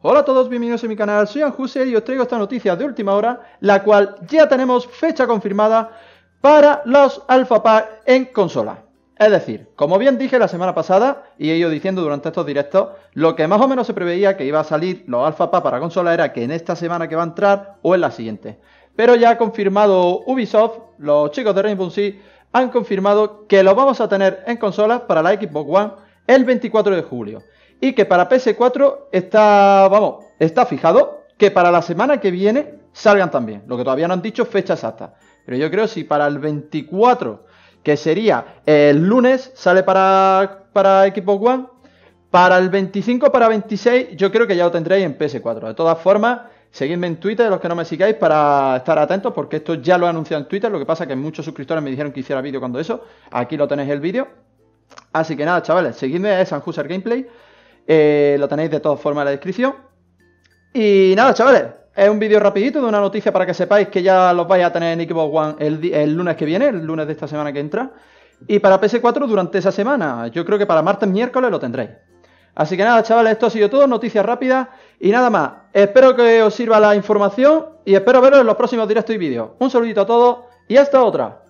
Hola a todos, bienvenidos a mi canal, soy Anjuse y os traigo esta noticia de última hora, la cual ya tenemos fecha confirmada para los Pass en consola. Es decir, como bien dije la semana pasada, y he ido diciendo durante estos directos, lo que más o menos se preveía que iba a salir los Pack para consola era que en esta semana que va a entrar o en la siguiente. Pero ya ha confirmado Ubisoft, los chicos de Rainbow Six han confirmado que lo vamos a tener en consola para la Xbox One el 24 de julio y que para PS4 está, vamos, está fijado que para la semana que viene salgan también. Lo que todavía no han dicho fecha exacta. Pero yo creo si para el 24, que sería el lunes, sale para, para Equipo One. Para el 25, para 26, yo creo que ya lo tendréis en PS4. De todas formas, seguidme en Twitter, los que no me sigáis, para estar atentos, porque esto ya lo he anunciado en Twitter. Lo que pasa es que muchos suscriptores me dijeron que hiciera vídeo cuando eso. Aquí lo tenéis el vídeo. Así que nada, chavales, seguidme a Sanhuser Gameplay. Eh, lo tenéis de todas formas en la descripción. Y nada, chavales, es un vídeo rapidito de una noticia para que sepáis que ya los vais a tener en Xbox One el, el lunes que viene, el lunes de esta semana que entra. Y para PS4 durante esa semana. Yo creo que para martes, miércoles lo tendréis. Así que nada, chavales, esto ha sido todo. Noticias rápidas. Y nada más. Espero que os sirva la información. Y espero veros en los próximos directos y vídeos. Un saludito a todos. Y hasta otra.